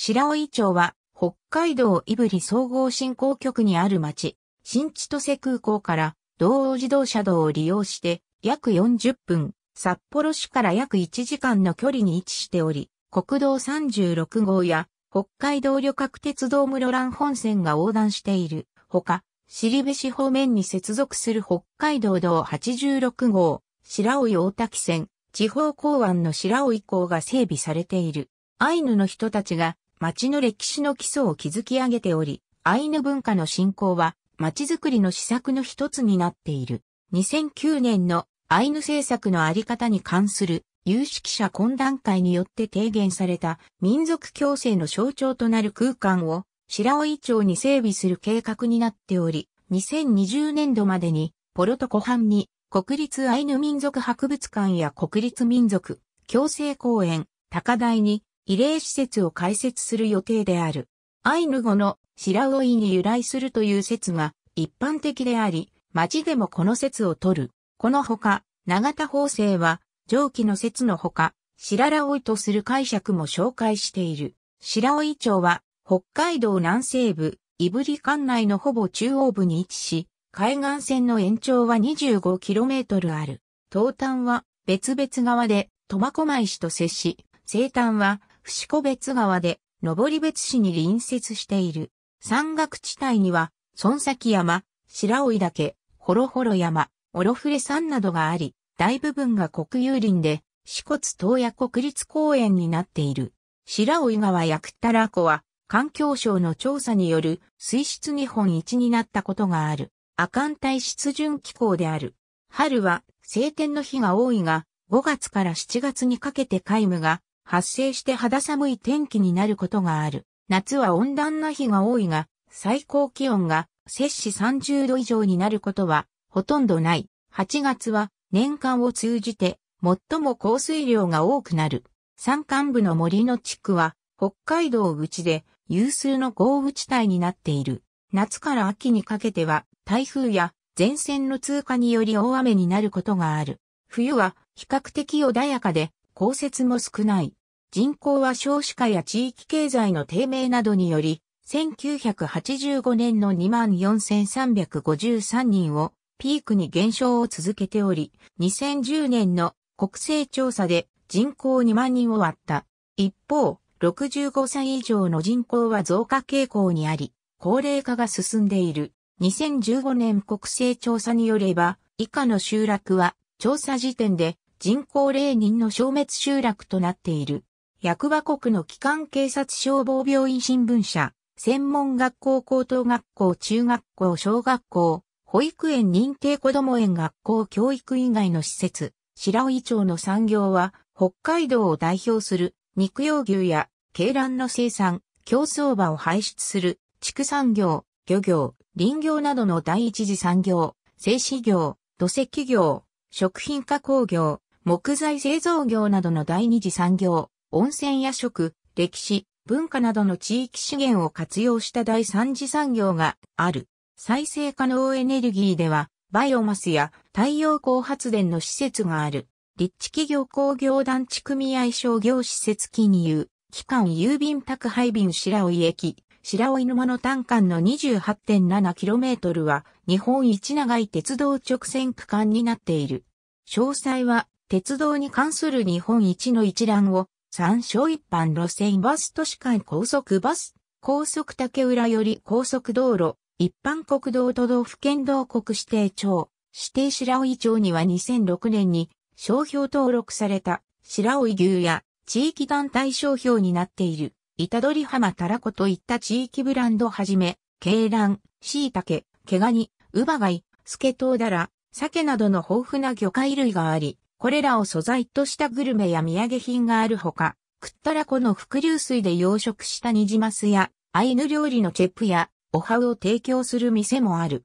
白老町は、北海道胆振総合振興局にある町、新千歳空港から道央自動車道を利用して約40分、札幌市から約1時間の距離に位置しており、国道36号や北海道旅客鉄道室蘭本線が横断しているほか、尻部市方面に接続する北海道道86号、白老大滝線、地方港湾の白老港が整備されている。アイヌの人たちが町の歴史の基礎を築き上げており、アイヌ文化の振興は、町づくりの施策の一つになっている。2009年のアイヌ政策のあり方に関する有識者懇談会によって提言された民族共生の象徴となる空間を白老町に整備する計画になっており、2020年度までにポロト湖畔に国立アイヌ民族博物館や国立民族共生公園、高台に慰霊施設を開設する予定である。アイヌ語の白老いに由来するという説が一般的であり、町でもこの説を取る。このほか、永田法政は、上記の説のほか、白老いとする解釈も紹介している。白老町は、北海道南西部、胆振管内のほぼ中央部に位置し、海岸線の延長は 25km ある。東端は別々側で苫小牧市と接し、西端は伏子別川で、登別市に隣接している。山岳地帯には、孫崎山、白老岳、ホロホロ山、オロフレ山などがあり、大部分が国有林で、四骨東野国立公園になっている。白老川やクタラ湖は、環境省の調査による水質日本一になったことがある。亜寒帯湿潤気候である。春は晴天の日が多いが、5月から7月にかけて皆無が発生して肌寒い天気になることがある。夏は温暖な日が多いが、最高気温が摂氏30度以上になることはほとんどない。8月は年間を通じて最も降水量が多くなる。山間部の森の地区は北海道内で有数の豪雨地帯になっている。夏から秋にかけては台風や前線の通過により大雨になることがある。冬は比較的穏やかで降雪も少ない。人口は少子化や地域経済の低迷などにより、1985年の24,353人をピークに減少を続けており、2010年の国勢調査で人口2万人を割った。一方、65歳以上の人口は増加傾向にあり、高齢化が進んでいる。2015年国勢調査によれば、以下の集落は調査時点で人口0人の消滅集落となっている。役場国の機関警察消防病院新聞社、専門学校高等学校中学校小学校、保育園認定子ども園学校教育以外の施設、白尾町の産業は、北海道を代表する肉用牛や鶏卵の生産、競争馬を排出する畜産業、漁業、林業などの第一次産業、製紙業、土石業、食品加工業、木材製造業などの第二次産業、温泉や食、歴史、文化などの地域資源を活用した第三次産業がある。再生可能エネルギーでは、バイオマスや太陽光発電の施設がある。立地企業工業団地組合商業施設金融、機関郵便宅配便白老駅、白老沼の単管の 28.7km は日本一長い鉄道直線区間になっている。詳細は鉄道に関する日本一の一覧を三省一般路線バス都市間高速バス、高速竹浦より高速道路、一般国道都道府県道国指定庁、指定白老町には2006年に商標登録された白老牛や地域団体商標になっている、板取浜たらこといった地域ブランドはじめ、鶏卵、椎茸、毛ガニ、ウバガイ、スケトウダラ、鮭などの豊富な魚介類があり、これらを素材としたグルメや土産品があるほか、くったらこの伏流水で養殖したニジマスや、アイヌ料理のチェップや、おはウを提供する店もある。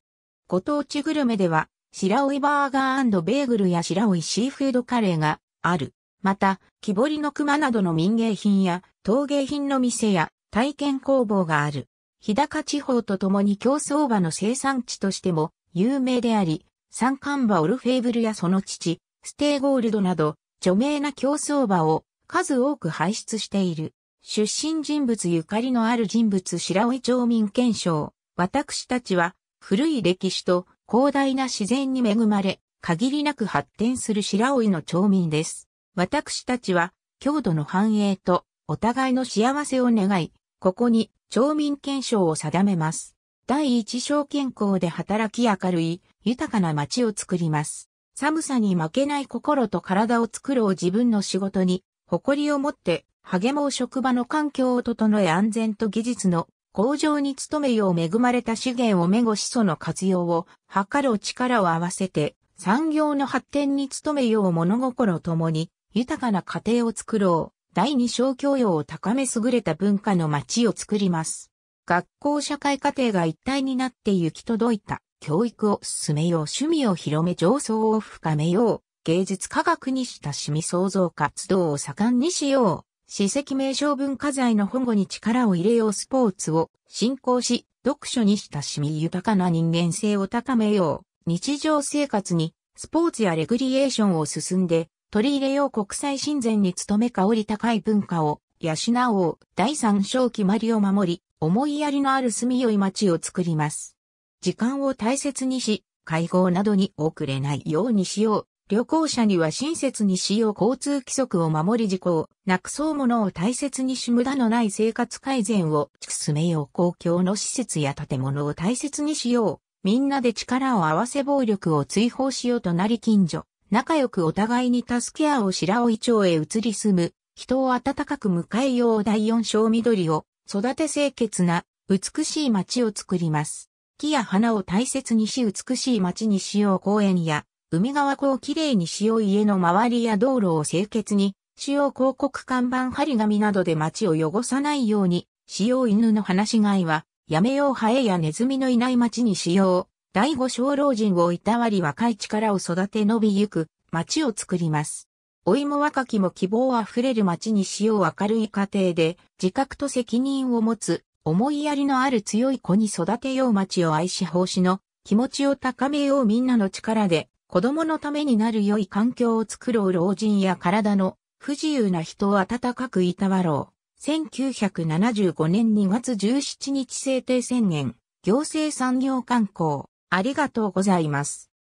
ご当地グルメでは、白老バーガーベーグルや白老シーフードカレーがある。また、木彫りの熊などの民芸品や、陶芸品の店や、体験工房がある。日高地方とともに競走馬の生産地としても有名であり、山間馬オルフェーブルやその父、ステーゴールドなど、著名な競走馬を数多く輩出している。出身人物ゆかりのある人物白老町民憲章。私たちは古い歴史と広大な自然に恵まれ、限りなく発展する白老の町民です。私たちは、郷土の繁栄とお互いの幸せを願い、ここに町民憲章を定めます。第一小健康で働き明るい、豊かな町を作ります。寒さに負けない心と体を作ろう自分の仕事に、誇りを持って、励もう職場の環境を整え安全と技術の向上に努めよう恵まれた資源をめご子孫の活用を図る力を合わせて産業の発展に努めよう物心ともに豊かな家庭を作ろう第二小教養を高め優れた文化の街を作ります。学校社会家庭が一体になって行き届いた教育を進めよう趣味を広め上層を深めよう芸術科学に親しみ創造活動を盛んにしよう史跡名称文化財の保護に力を入れようスポーツを進行し読書に親しみ豊かな人間性を高めよう日常生活にスポーツやレクリエーションを進んで取り入れよう国際親善に努め香り高い文化を養おう第三章決まりを守り思いやりのある住みよい町を作ります。時間を大切にし、会合などに遅れないようにしよう。旅行者には親切にしよう。交通規則を守り事故をなくそうものを大切にし無駄のない生活改善を進めよう公共の施設や建物を大切にしよう。みんなで力を合わせ暴力を追放しようとなり近所。仲良くお互いに助け合う白老町へ移り住む。人を温かく迎えよう第四章緑を育て清潔な美しい街を作ります。木や花を大切にし美しい街にしよう公園や、海側湖をきれいにしよう家の周りや道路を清潔に、使用広告看板張り紙などで街を汚さないように、使用犬の放し飼いは、やめようハエやネズミのいない街にしよう。第五小老人をいたわり若い力を育て伸びゆく街を作ります。老いも若きも希望あふれる街にしよう明るい家庭で自覚と責任を持つ思いやりのある強い子に育てよう町を愛し奉仕の気持ちを高めようみんなの力で子供のためになる良い環境を作ろう老人や体の不自由な人を温かくいたわろう。1975年2月17日制定宣言、行政産業観光、ありがとうございます。